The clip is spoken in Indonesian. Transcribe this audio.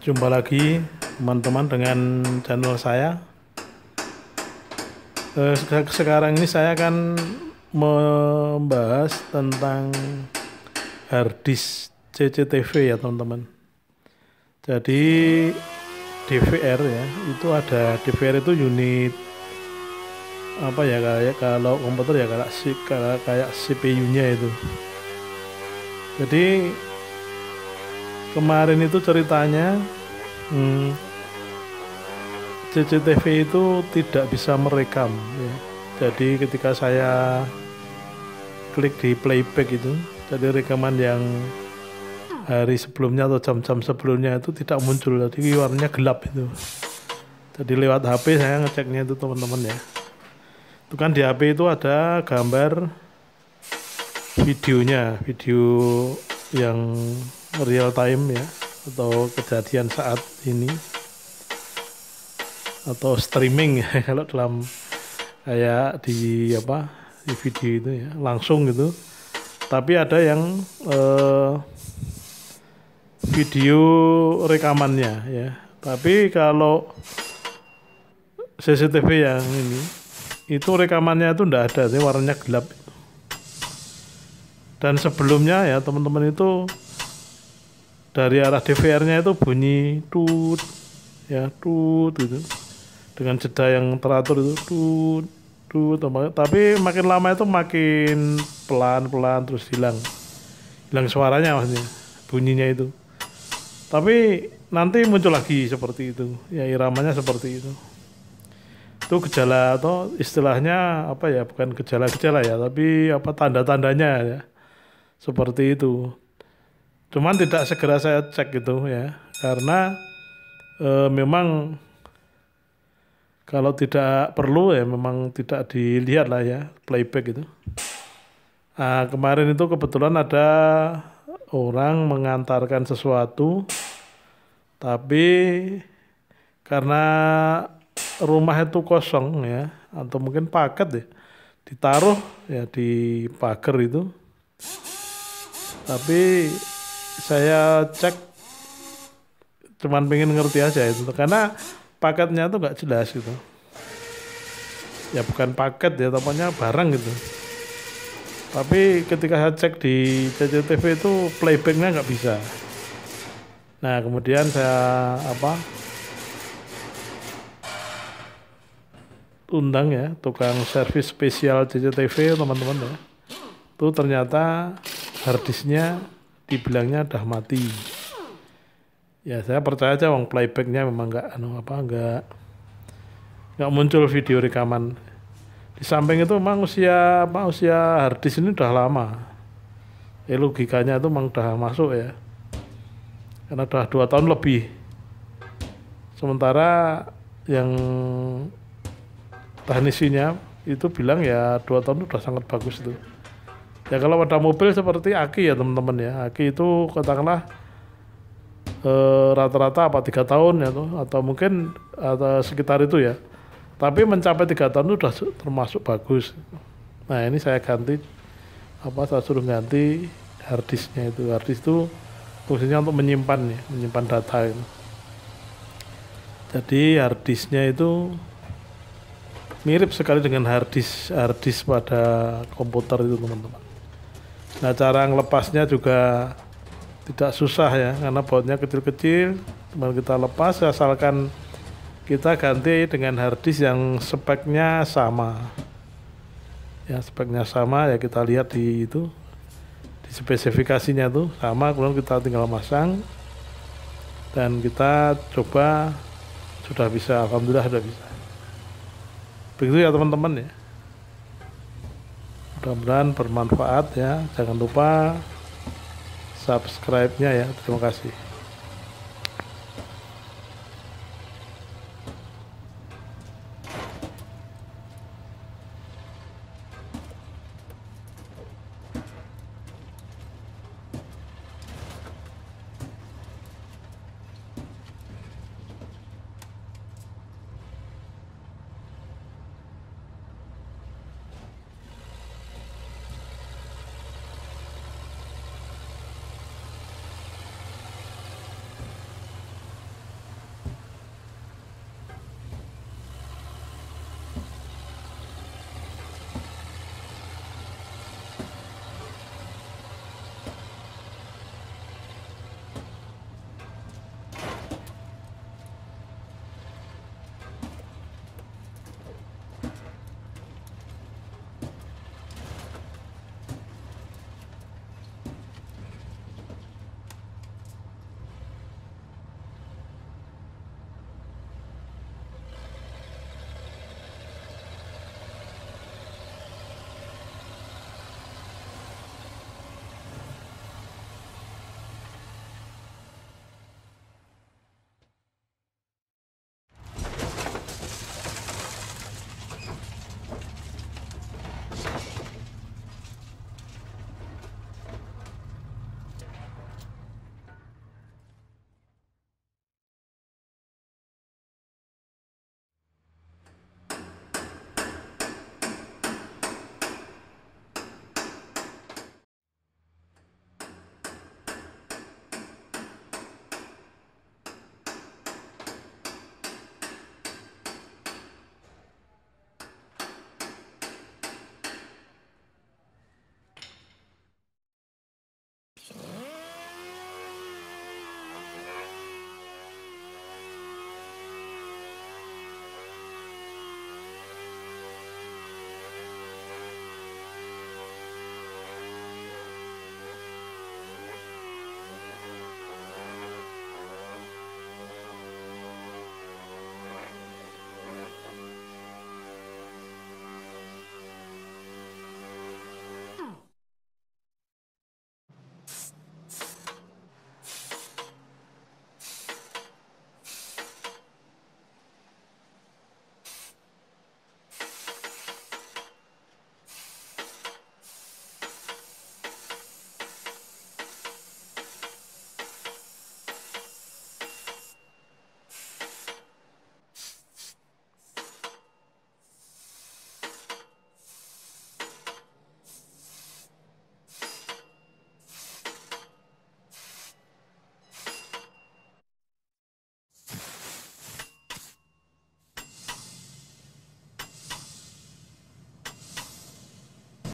Jumpa lagi teman-teman dengan channel saya. Eh, sekarang ini saya akan membahas tentang harddisk CCTV ya teman-teman. Jadi DVR ya, itu ada DVR itu unit apa ya kayak kalau komputer ya kayak kayak, kayak CPU-nya itu. Jadi kemarin itu ceritanya hmm, CCTV itu tidak bisa merekam ya. jadi ketika saya klik di playback itu jadi rekaman yang hari sebelumnya atau jam-jam sebelumnya itu tidak muncul jadi warnanya gelap itu jadi lewat HP saya ngeceknya itu teman-teman ya itu kan di HP itu ada gambar videonya video yang real time ya atau kejadian saat ini atau streaming ya kalau dalam kayak di apa di video itu ya langsung gitu tapi ada yang eh, video rekamannya ya tapi kalau CCTV yang ini itu rekamannya itu tidak ada sih warnanya gelap dan sebelumnya ya teman-teman itu dari arah DVR-nya itu bunyi tut ya tut gitu dengan jeda yang teratur itu tut tut tapi makin lama itu makin pelan-pelan terus hilang hilang suaranya maksudnya bunyinya itu tapi nanti muncul lagi seperti itu ya iramanya seperti itu itu gejala atau istilahnya apa ya bukan gejala-gejala ya tapi apa tanda-tandanya ya seperti itu Cuman tidak segera saya cek gitu ya, karena e, memang kalau tidak perlu ya memang tidak dilihat lah ya playback gitu Nah, kemarin itu kebetulan ada orang mengantarkan sesuatu, tapi karena rumah itu kosong ya, atau mungkin paket ya, ditaruh ya di pagar itu, tapi saya cek cuman pengen ngerti aja itu karena paketnya tuh nggak jelas gitu ya bukan paket ya tampaknya barang gitu tapi ketika saya cek di CCTV itu playbacknya nggak bisa nah kemudian saya apa undang ya tukang servis spesial CCTV teman-teman ya itu ternyata harddisknya dibilangnya udah mati ya saya percaya aja wong playbacknya memang nggak anu apa nggak nggak muncul video rekaman di samping itu memang usia apa usia harddisk ini udah lama eh logikanya itu memang udah masuk ya karena udah dua tahun lebih sementara yang teknisinya itu bilang ya dua tahun itu udah sangat bagus itu Ya kalau pada mobil seperti aki ya teman-teman ya. Aki itu katakanlah eh, rata-rata eh, apa tiga tahun ya tuh atau mungkin atau sekitar itu ya. Tapi mencapai tiga tahun itu sudah termasuk bagus. Nah ini saya ganti apa saya suruh ganti harddisknya itu. Harddisk itu fungsinya untuk menyimpan ya, menyimpan data itu. Jadi harddisknya itu mirip sekali dengan harddisk harddisk pada komputer itu teman-teman Nah cara ngelepasnya juga tidak susah ya karena bautnya kecil-kecil cuma kita lepas asalkan kita ganti dengan harddisk yang speknya sama ya speknya sama ya kita lihat di itu di spesifikasinya tuh sama kemudian kita tinggal masang dan kita coba sudah bisa alhamdulillah sudah bisa begitu ya teman-teman ya mudah-mudahan bermanfaat ya jangan lupa subscribe-nya ya terima kasih